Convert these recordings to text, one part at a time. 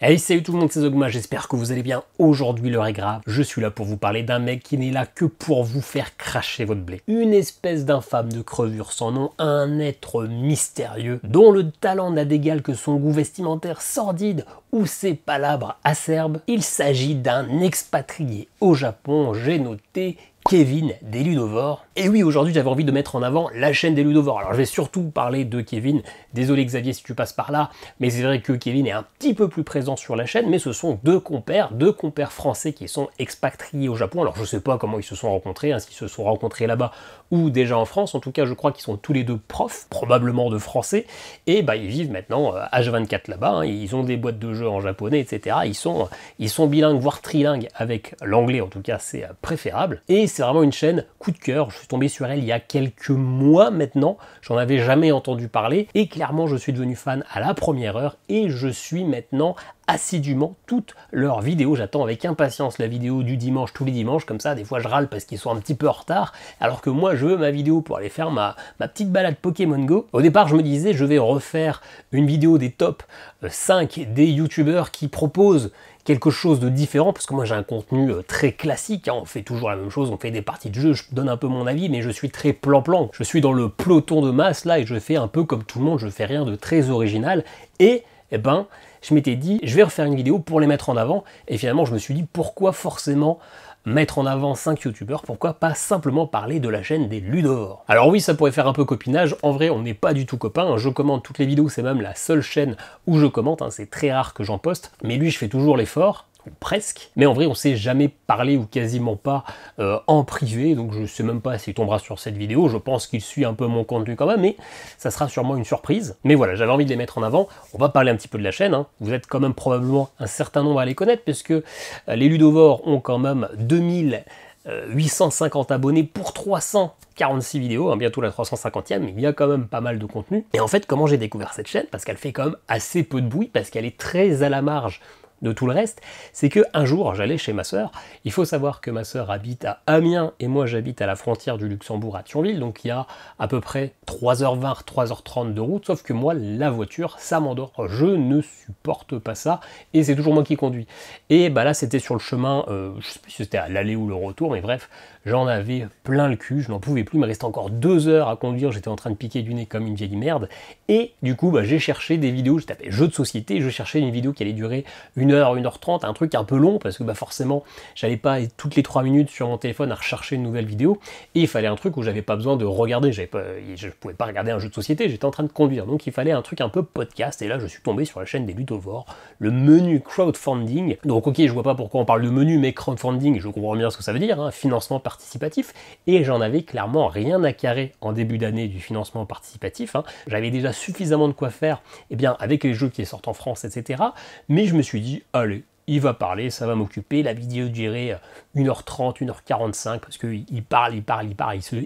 Hey salut tout le monde, c'est Zogma, j'espère que vous allez bien. Aujourd'hui le est grave, je suis là pour vous parler d'un mec qui n'est là que pour vous faire cracher votre blé. Une espèce d'infâme de crevure sans nom, un être mystérieux dont le talent n'a d'égal que son goût vestimentaire sordide ou ses palabres acerbes. Il s'agit d'un expatrié au Japon, j'ai noté Kevin des Ludovores. Et oui, aujourd'hui, j'avais envie de mettre en avant la chaîne des Ludovores. Alors, je vais surtout parler de Kevin. Désolé, Xavier, si tu passes par là, mais c'est vrai que Kevin est un petit peu plus présent sur la chaîne, mais ce sont deux compères, deux compères français qui sont expatriés au Japon. Alors, je ne sais pas comment ils se sont rencontrés, hein, s'ils se sont rencontrés là-bas ou déjà en France, en tout cas je crois qu'ils sont tous les deux profs, probablement de français, et bah ils vivent maintenant à euh, 24 là-bas, hein. ils ont des boîtes de jeux en japonais, etc. Ils sont, euh, ils sont bilingues, voire trilingues avec l'anglais, en tout cas c'est euh, préférable. Et c'est vraiment une chaîne coup de cœur, je suis tombé sur elle il y a quelques mois maintenant, j'en avais jamais entendu parler, et clairement je suis devenu fan à la première heure, et je suis maintenant assidûment toutes leurs vidéos. J'attends avec impatience la vidéo du dimanche, tous les dimanches, comme ça, des fois je râle parce qu'ils sont un petit peu en retard, alors que moi je veux ma vidéo pour aller faire ma, petite balade Pokémon Go. Au départ, je me disais, je vais refaire une vidéo des top 5 euh, des youtubeurs qui proposent quelque chose de différent, parce que moi j'ai un contenu euh, très classique, hein. on fait toujours la même chose, on fait des parties de jeu, je donne un peu mon avis, mais je suis très plan-plan, je suis dans le peloton de masse là, et je fais un peu comme tout le monde, je fais rien de très original, et eh ben, je m'étais dit, je vais refaire une vidéo pour les mettre en avant. Et finalement, je me suis dit, pourquoi forcément mettre en avant 5 youtubeurs, pourquoi pas simplement parler de la chaîne des Ludovores Alors oui, ça pourrait faire un peu copinage, en vrai on n'est pas du tout copains, je commente toutes les vidéos, c'est même la seule chaîne où je commente, hein. c'est très rare que j'en poste, mais lui je fais toujours l'effort, presque. Mais en vrai, on s'est jamais parlé ou quasiment pas euh, en privé, donc je sais même pas s'il tombera sur cette vidéo. Je pense qu'il suit un peu mon contenu quand même, mais ça sera sûrement une surprise. Mais voilà, j'avais envie de les mettre en avant. On va parler un petit peu de la chaîne. Hein. Vous êtes quand même probablement un certain nombre à les connaître, puisque euh, les ludovores ont quand même 2850 abonnés pour 346 vidéos, hein. bientôt la 350e, il y a quand même pas mal de contenu. Et en fait, comment j'ai découvert cette chaîne Parce qu'elle fait quand même assez peu de bruit, parce qu'elle est très à la marge de tout le reste, c'est que un jour j'allais chez ma sœur. Il faut savoir que ma sœur habite à Amiens et moi j'habite à la frontière du Luxembourg à Thionville, donc il y a à peu près 3h20, 3h30 de route, sauf que moi la voiture ça m'endort, je ne supporte pas ça et c'est toujours moi qui conduis. Et bah là c'était sur le chemin, euh, je sais plus si c'était à l'aller ou le retour, mais bref, j'en avais plein le cul, je n'en pouvais plus, il me restait encore deux heures à conduire, j'étais en train de piquer du nez comme une vieille merde et du coup bah, j'ai cherché des vidéos, je tapais jeu de société, je cherchais une vidéo qui allait durer une 1h, 1h30, un truc un peu long, parce que bah, forcément, j'allais pas toutes les 3 minutes sur mon téléphone à rechercher une nouvelle vidéo, et il fallait un truc où j'avais pas besoin de regarder, pas, je pouvais pas regarder un jeu de société, j'étais en train de conduire, donc il fallait un truc un peu podcast, et là je suis tombé sur la chaîne des Ludovores, le menu crowdfunding, donc ok, je vois pas pourquoi on parle de menu, mais crowdfunding, je comprends bien ce que ça veut dire, hein, financement participatif, et j'en avais clairement rien à carrer en début d'année du financement participatif, hein. j'avais déjà suffisamment de quoi faire, et eh bien avec les jeux qui sortent en France, etc., mais je me suis dit, allez, il va parler, ça va m'occuper. La vidéo durait 1h30, euh, 1h45, parce qu'il parle, il parle, il parle, il se,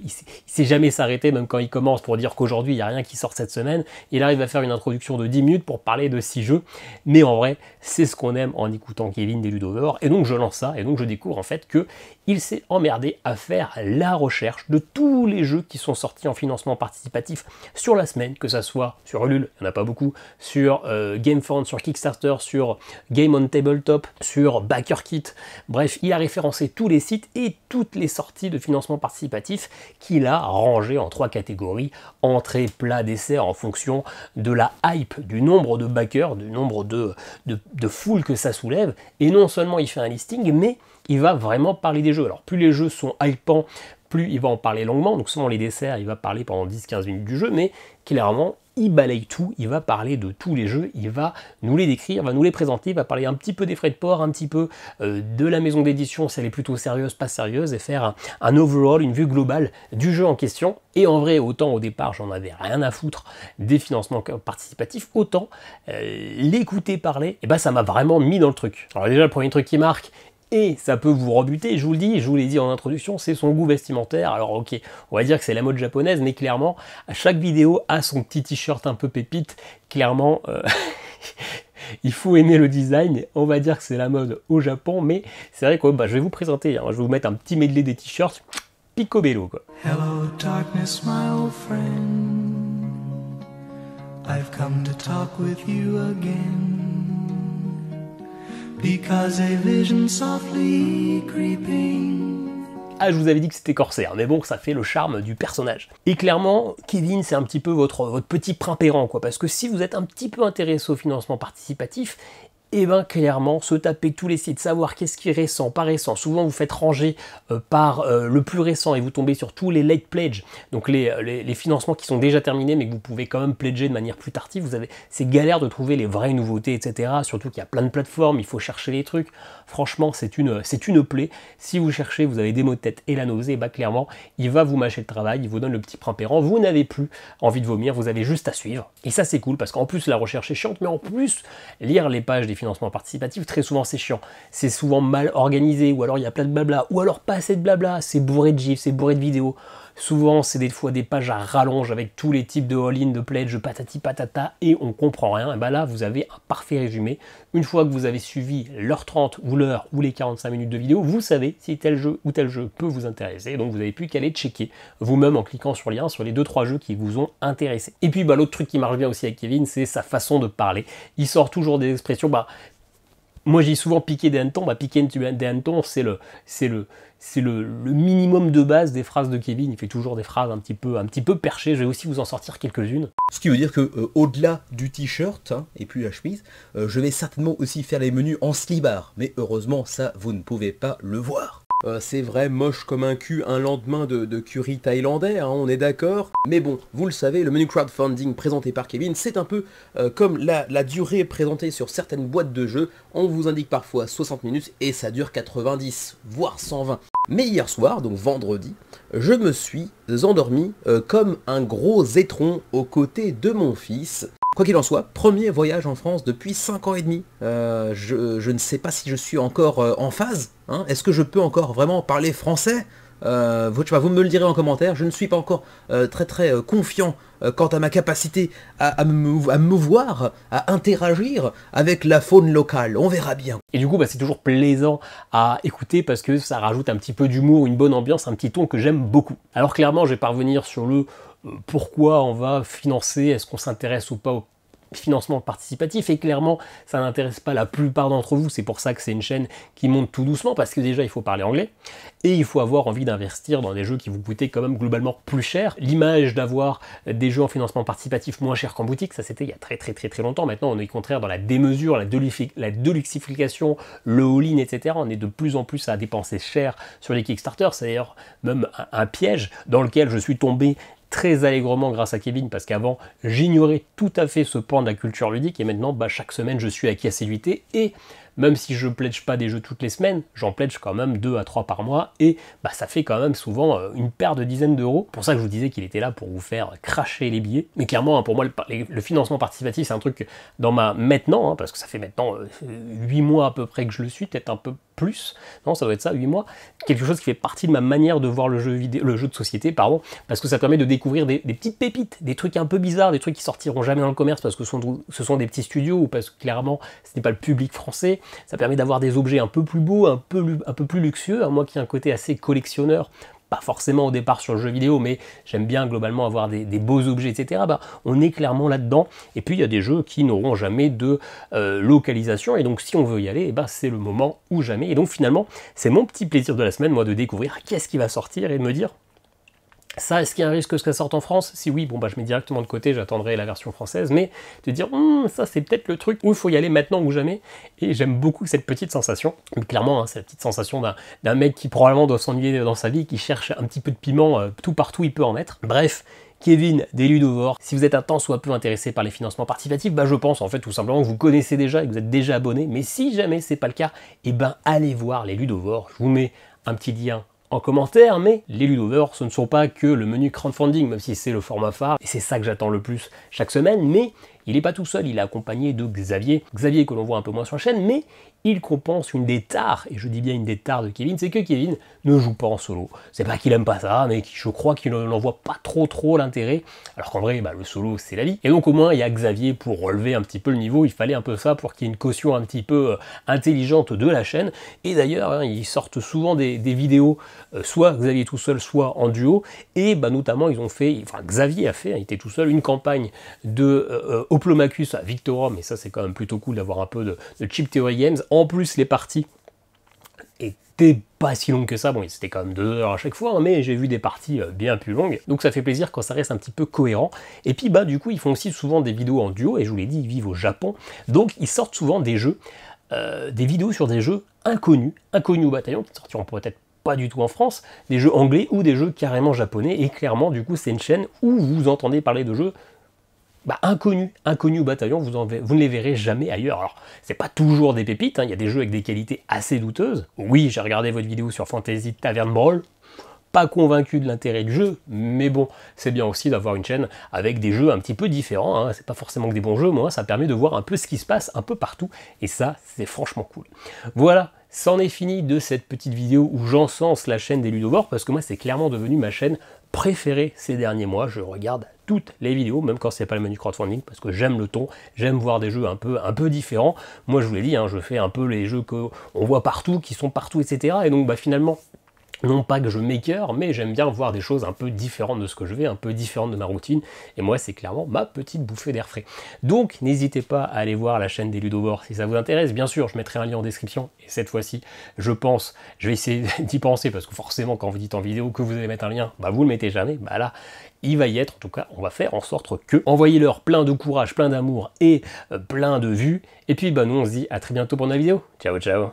sait jamais s'arrêter, même quand il commence pour dire qu'aujourd'hui, il n'y a rien qui sort cette semaine. Il arrive à faire une introduction de 10 minutes pour parler de 6 jeux. Mais en vrai, c'est ce qu'on aime en écoutant Kevin des ludover Et donc, je lance ça, et donc je découvre en fait que il s'est emmerdé à faire la recherche de tous les jeux qui sont sortis en financement participatif sur la semaine, que ça soit sur Ulule, il n'y en a pas beaucoup, sur euh, game GameFound, sur Kickstarter, sur Game on Tabletop, sur kit Bref, il a référencé tous les sites et toutes les sorties de financement participatif qu'il a rangé en trois catégories entrée, plat, dessert, en fonction de la hype, du nombre de backers, du nombre de, de, de foules que ça soulève. Et non seulement il fait un listing, mais il va vraiment parler des jeux alors plus les jeux sont hypants, plus il va en parler longuement. Donc souvent les desserts, il va parler pendant 10-15 minutes du jeu, mais clairement, il balaye tout, il va parler de tous les jeux, il va nous les décrire, va nous les présenter, il va parler un petit peu des frais de port, un petit peu euh, de la maison d'édition, si elle est plutôt sérieuse, pas sérieuse, et faire un, overall, une vue globale du jeu en question. Et en vrai, autant au départ j'en avais rien à foutre des financements participatifs, autant euh, l'écouter parler, et eh ben ça m'a vraiment mis dans le truc. Alors déjà le premier truc qui marque, et ça peut vous rebuter, je vous le dis, je vous l'ai dit en introduction, c'est son goût vestimentaire. Alors ok, on va dire que c'est la mode japonaise, mais clairement, à chaque vidéo a son petit t-shirt un peu pépite. Clairement, euh, il faut aimer le design. On va dire que c'est la mode au Japon, mais c'est vrai que bah, je vais vous présenter, hein. je vais vous mettre un petit medley des t-shirts picobello quoi. Hello darkness my old friend I've come to talk with you again ah, je vous avais dit que c'était corsaire, mais bon, ça fait le charme du personnage. Et clairement, Kevin, c'est un petit peu votre, votre petit perrant quoi, parce que si vous êtes un petit peu intéressé au financement participatif, et eh bien clairement, se taper tous les sites, savoir qu'est-ce qui est récent, pas récent. Souvent, vous faites ranger euh, par euh, le plus récent et vous tombez sur tous les late pledges, donc euh, les, financements qui sont déjà terminés mais que vous pouvez quand même pledger de manière plus tardive. Vous avez, ces galères de trouver les vraies nouveautés, etc. Surtout qu'il y a plein de plateformes, il faut chercher les trucs. Franchement, c'est une, c'est une plaie. Si vous cherchez, vous avez des mots de tête et la nausée, bah eh bien clairement, il va vous mâcher le travail, il vous donne le petit printemps, Vous n'avez plus envie de vomir, vous avez juste à suivre. Et ça, c'est cool parce qu'en plus, la recherche est chiante, mais en plus, lire les pages des financement participatif, très souvent c'est chiant. C'est souvent mal organisé, ou alors il y a plein de blabla, ou alors pas assez de blabla, c'est bourré de gifs, c'est bourré de vidéos. Souvent, c'est des fois des pages à rallonge avec tous les types de all-in, de pledge, patati patata, et on comprend rien. Et eh ben là, vous avez un parfait résumé. Une fois que vous avez suivi l'heure 30 ou l'heure ou les 45 minutes de vidéo, vous savez si tel jeu ou tel jeu peut vous intéresser. Donc, vous n'avez plus qu'à aller checker vous-même en cliquant sur le lien sur les 2-3 jeux qui vous ont intéressé. Et puis, bah, l'autre truc qui marche bien aussi avec Kevin, c'est sa façon de parler. Il sort toujours des expressions bah, moi j'ai souvent piqué des hannetons, bah, piquer des hannetons, c'est le, c'est le, c'est le, minimum de base des phrases de Kevin. Il fait toujours des phrases un petit peu, un petit peu perchées. Je vais aussi vous en sortir quelques-unes. Ce qui veut dire que euh, au-delà du t-shirt hein, et puis la chemise, euh, je vais certainement aussi faire les menus en slibar. Mais heureusement, ça vous ne pouvez pas le voir. Euh, c'est vrai, moche comme un cul, un lendemain de, curry thaïlandais, hein, on est d'accord. Mais bon, vous le savez, le menu crowdfunding présenté par Kevin, c'est un peu euh, comme la, durée présentée sur certaines boîtes de jeux. On vous indique parfois 60 minutes et ça dure 90, voire 120. Mais hier soir, donc vendredi, je me suis endormi euh, comme un gros étron aux côtés de mon fils. Quoi qu'il en soit, premier voyage en France depuis 5 ans et demi. Euh, je, ne sais pas si je suis encore euh, en phase. Hein. Est-ce que je peux encore vraiment parler français euh, vous, me le direz en commentaire. Je ne suis pas encore très très confiant quant à ma capacité à, me, voir, à interagir avec la faune locale. On verra bien. Et du coup, bah, c'est toujours plaisant à écouter parce que ça rajoute un petit peu d'humour, une bonne ambiance, un petit ton que j'aime beaucoup. Alors clairement, je vais parvenir sur le pourquoi on va financer, est-ce qu'on s'intéresse ou pas au financement participatif et clairement ça n'intéresse pas la plupart d'entre vous c'est pour ça que c'est une chaîne qui monte tout doucement parce que déjà il faut parler anglais et il faut avoir envie d'investir dans des jeux qui vous coûtaient quand même globalement plus cher l'image d'avoir des jeux en financement participatif moins cher qu'en boutique ça c'était il y a très très très très longtemps maintenant on est au contraire dans la démesure la, la deluxification le all-in etc on est de plus en plus à dépenser cher sur les Kickstarter c'est d'ailleurs même un piège dans lequel je suis tombé très allègrement grâce à Kevin, parce qu'avant, j'ignorais tout à fait ce pan de la culture ludique, et maintenant, bah, chaque semaine, je suis acquis à séduité, et même si je pledge pas des jeux toutes les semaines, j'en pledge quand même 2 à 3 par mois, et bah, ça fait quand même souvent euh, une paire de dizaines d'euros. Pour ça que je vous disais qu'il était là pour vous faire cracher les billets. Mais clairement, hein, pour moi, le, financement participatif, c'est un truc dans ma maintenant, hein, parce que ça fait maintenant 8 euh, mois à peu près que je le suis, peut-être un peu plus, non, ça doit être ça, 8 mois, quelque chose qui fait partie de ma manière de voir le jeu, vidéo, le jeu de société, pardon, parce que ça permet de découvrir des, petites pépites, des trucs un peu bizarres, des trucs qui sortiront jamais dans le commerce parce que ce sont, ce sont des petits studios ou parce que clairement ce n'est pas le public français, ça permet d'avoir des objets un peu plus beaux, un peu, un peu plus luxueux. Moi qui ai un côté assez collectionneur, pas forcément au départ sur le jeu vidéo, mais j'aime bien globalement avoir des, beaux objets, etc. Ben, on est clairement là-dedans. Et puis il y a des jeux qui n'auront jamais de euh, localisation. Et donc si on veut y aller, bah, c'est le moment ou jamais. Et donc finalement, c'est mon petit plaisir de la semaine, moi, de découvrir qu'est-ce qui va sortir et de me dire ça, est-ce qu'il y a un risque que ça sorte en France Si oui, bon bah je mets directement de côté, j'attendrai la version française, mais de dire hum, ça c'est peut-être le truc où il faut y aller maintenant ou jamais. Et j'aime beaucoup cette petite sensation. clairement, hein, cette petite sensation d'un mec qui probablement doit s'ennuyer dans sa vie, qui cherche un petit peu de piment euh, tout partout, il peut en mettre. Bref, Kevin des Ludovores, Si vous êtes un temps soit peu intéressé par les financements participatifs, bah, je pense en fait tout simplement que vous connaissez déjà et que vous êtes déjà abonné. Mais si jamais c'est pas le cas, eh ben allez voir les Ludovores. Je vous mets un petit lien en commentaire, mais les Ludovers, ce ne sont pas que le menu crowdfunding, même si c'est le format phare, et c'est ça que j'attends le plus chaque semaine, mais il n'est pas tout seul, il est accompagné de Xavier. Xavier que l'on voit un peu moins sur la chaîne, mais il compense une des tares, et je dis bien une des tares de Kevin, c'est que Kevin ne joue pas en solo. C'est pas qu'il aime pas ça, mais je crois qu'il n'en voit pas trop trop l'intérêt, alors qu'en vrai, bah, le solo c'est la vie. Et donc au moins il y a Xavier pour relever un petit peu le niveau, il fallait un peu ça pour qu'il y ait une caution un petit peu euh, intelligente de la chaîne. Et d'ailleurs, hein, ils sortent souvent des, vidéos, euh, soit Xavier tout seul, soit en duo, et bah, notamment ils ont fait, Xavier a fait, hein, il était tout seul, une campagne de euh, Oplomacus à Victorum, et ça c'est quand même plutôt cool d'avoir un peu de, de Chip Theory Games en plus les parties étaient pas si longues que ça. Bon, c'était quand même deux heures à chaque fois, hein, mais j'ai vu des parties euh, bien plus longues. Donc ça fait plaisir quand ça reste un petit peu cohérent. Et puis bah du coup, ils font aussi souvent des vidéos en duo, et je vous l'ai dit, ils vivent au Japon. Donc ils sortent souvent des jeux, euh, des vidéos sur des jeux inconnus, inconnus au bataillon, qui ne sortiront peut-être pas du tout en France, des jeux anglais ou des jeux carrément japonais. Et clairement, du coup, c'est une chaîne où vous entendez parler de jeux bah, inconnu inconnus au bataillon, vous, ne les verrez jamais ailleurs. Alors, c'est pas toujours des pépites, hein. il y a des jeux avec des qualités assez douteuses. Oui, j'ai regardé votre vidéo sur Fantasy Tavern Brawl, pas convaincu de l'intérêt du jeu, mais bon, c'est bien aussi d'avoir une chaîne avec des jeux un petit peu différents, hein. c'est pas forcément que des bons jeux, moi, ça permet de voir un peu ce qui se passe un peu partout, et ça, c'est franchement cool. Voilà, c'en est fini de cette petite vidéo où j'encense la chaîne des Ludovores, parce que moi, c'est clairement devenu ma chaîne préférée ces derniers mois, je regarde toutes les vidéos, même quand c'est pas le menu crowdfunding, parce que j'aime le ton, j'aime voir des jeux un peu, un peu différents. Moi, je vous l'ai dit, hein, je fais un peu les jeux qu'on voit partout, qui sont partout, etc. Et donc, bah, finalement, non pas que je m'écœure, mais j'aime bien voir des choses un peu différentes de ce que je vais, un peu différentes de ma routine. Et moi, c'est clairement ma petite bouffée d'air frais. Donc, n'hésitez pas à aller voir la chaîne des Ludovores si ça vous intéresse. Bien sûr, je mettrai un lien en description. Et cette fois-ci, je pense, je vais essayer d'y penser parce que forcément, quand vous dites en vidéo que vous allez mettre un lien, bah vous le mettez jamais. Bah là, il va y être. En tout cas, on va faire en sorte que. Envoyez-leur plein de courage, plein d'amour et euh, plein de vues. Et puis, bah nous, on se dit à très bientôt pour la vidéo. Ciao, ciao.